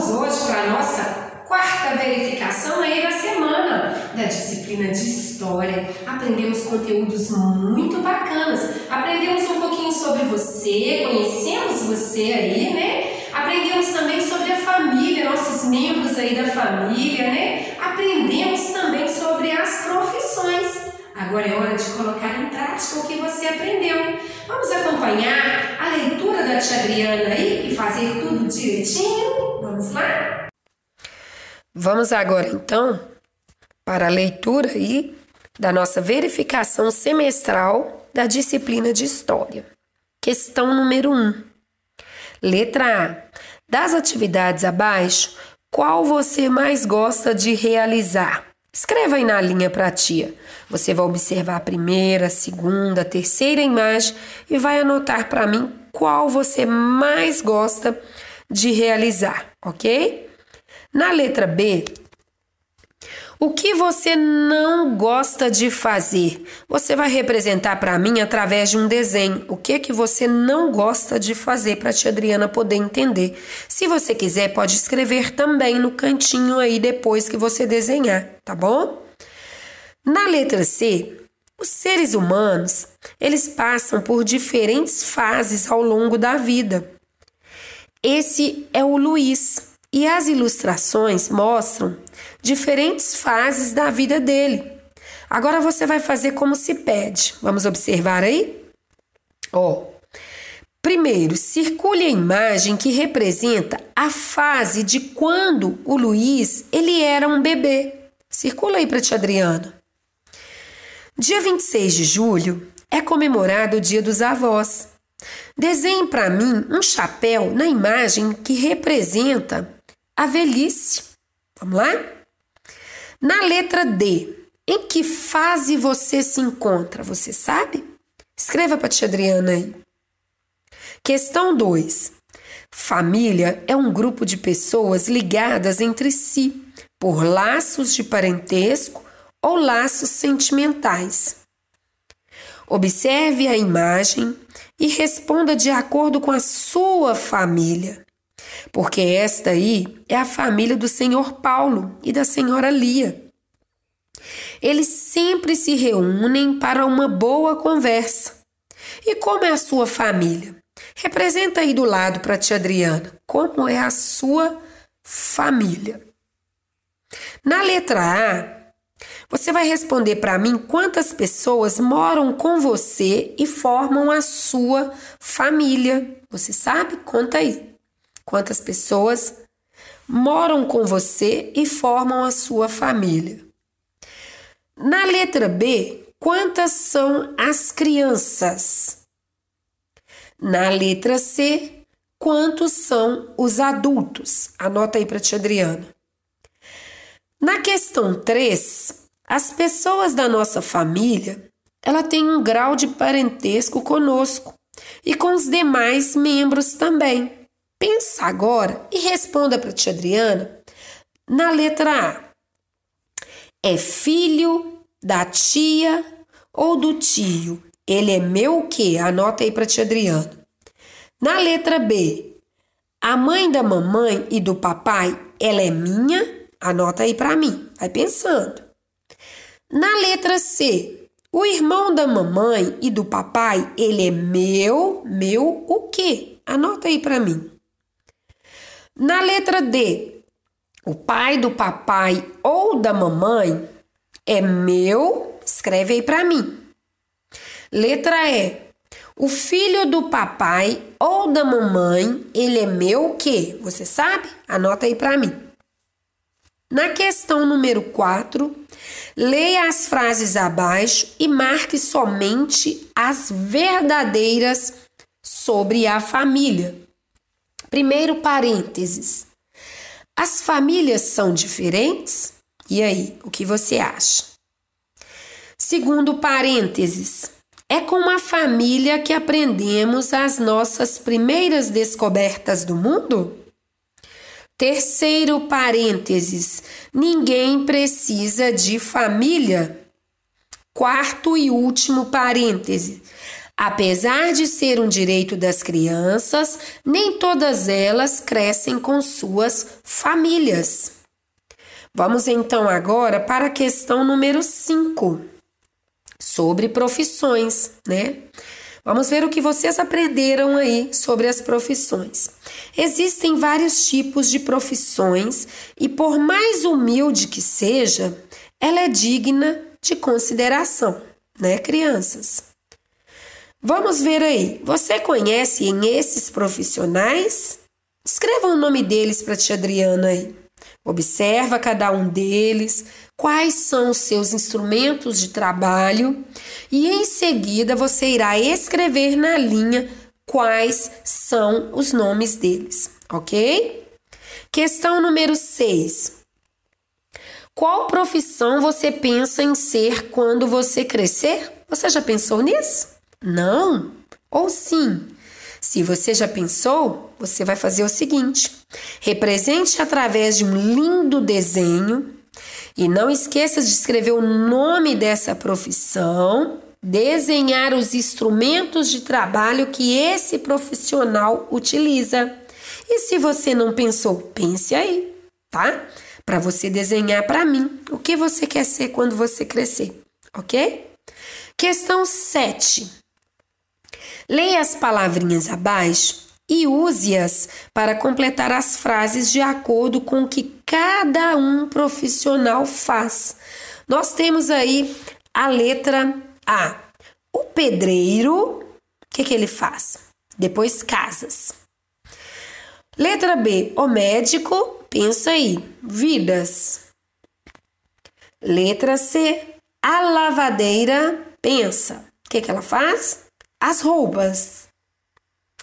Vamos hoje para a nossa quarta verificação aí da semana da disciplina de História. Aprendemos conteúdos muito bacanas. Aprendemos um pouquinho sobre você, conhecemos você aí, né? Aprendemos também sobre a família, nossos membros aí da família, né? Aprendemos também sobre as profissões. Agora é hora de colocar em prática o que você aprendeu. Vamos acompanhar a leitura da Tia Adriana aí e fazer tudo direitinho? Vamos lá? Vamos agora então para a leitura aí da nossa verificação semestral da disciplina de História. Questão número 1. Um. Letra A. Das atividades abaixo, qual você mais gosta de realizar? Escreva aí na linha para a tia. Você vai observar a primeira, a segunda, a terceira imagem e vai anotar para mim qual você mais gosta de realizar, ok? Na letra B, o que você não gosta de fazer? Você vai representar para mim através de um desenho. O que que você não gosta de fazer para a tia Adriana poder entender? Se você quiser, pode escrever também no cantinho aí depois que você desenhar, tá bom? Na letra C, os seres humanos, eles passam por diferentes fases ao longo da vida. Esse é o Luiz e as ilustrações mostram diferentes fases da vida dele. Agora você vai fazer como se pede. Vamos observar aí? Ó. Oh. Primeiro, circule a imagem que representa a fase de quando o Luiz ele era um bebê. Circula aí para tia Adriano. Dia 26 de julho é comemorado o Dia dos Avós. Desenhe para mim um chapéu na imagem que representa a velhice. Vamos lá? Na letra D, em que fase você se encontra? Você sabe? Escreva para a tia Adriana aí. Questão 2. Família é um grupo de pessoas ligadas entre si por laços de parentesco ou laços sentimentais. Observe a imagem e responda de acordo com a sua família, porque esta aí é a família do senhor Paulo e da senhora Lia. Eles sempre se reúnem para uma boa conversa. E como é a sua família? Representa aí do lado para a tia Adriana. Como é a sua família? Na letra A, você vai responder para mim quantas pessoas moram com você e formam a sua família. Você sabe? Conta aí. Quantas pessoas moram com você e formam a sua família? Na letra B, quantas são as crianças? Na letra C, quantos são os adultos? Anota aí para a tia Adriana. Na questão 3, as pessoas da nossa família, ela tem um grau de parentesco conosco e com os demais membros também. Pensa agora e responda para a tia Adriana na letra A. É filho da tia ou do tio? Ele é meu o quê? Anota aí para a tia Adriana. Na letra B. A mãe da mamãe e do papai, ela é minha? Anota aí para mim. Vai pensando. Na letra C, o irmão da mamãe e do papai, ele é meu, meu o quê? Anota aí para mim. Na letra D, o pai do papai ou da mamãe é meu, escreve aí para mim. Letra E, o filho do papai ou da mamãe, ele é meu o quê? Você sabe? Anota aí para mim. Na questão número 4, Leia as frases abaixo e marque somente as verdadeiras sobre a família. Primeiro parênteses. As famílias são diferentes? E aí, o que você acha? Segundo parênteses. É com a família que aprendemos as nossas primeiras descobertas do mundo? Terceiro parênteses: ninguém precisa de família. Quarto e último parêntese. Apesar de ser um direito das crianças, nem todas elas crescem com suas famílias. Vamos então agora para a questão número 5, sobre profissões, né? Vamos ver o que vocês aprenderam aí sobre as profissões. Existem vários tipos de profissões e, por mais humilde que seja, ela é digna de consideração, né, crianças? Vamos ver aí. Você conhece esses profissionais? Escreva o nome deles para a tia Adriana aí. Observa cada um deles, quais são os seus instrumentos de trabalho e em seguida você irá escrever na linha quais são os nomes deles, ok? Questão número 6. Qual profissão você pensa em ser quando você crescer? Você já pensou nisso? Não? Ou sim? Se você já pensou, você vai fazer o seguinte: represente através de um lindo desenho e não esqueça de escrever o nome dessa profissão, desenhar os instrumentos de trabalho que esse profissional utiliza. E se você não pensou, pense aí, tá? Para você desenhar para mim o que você quer ser quando você crescer, ok? Questão 7. Leia as palavrinhas abaixo e use-as para completar as frases de acordo com o que cada um profissional faz. Nós temos aí a letra A. O pedreiro, o que, que ele faz? Depois casas. Letra B. O médico, pensa aí, vidas. Letra C. A lavadeira, pensa. O que, que ela faz? as roupas.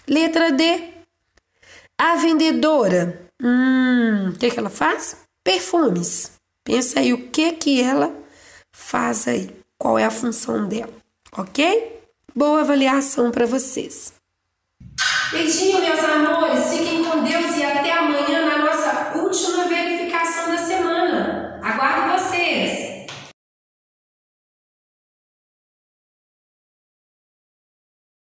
Letra D. A vendedora. Hum, o que, que ela faz? Perfumes. Pensa aí o que que ela faz aí. Qual é a função dela, ok? Boa avaliação para vocês. Beijinho, meus amores. Fiquem com Deus e até amanhã na nossa última verificação.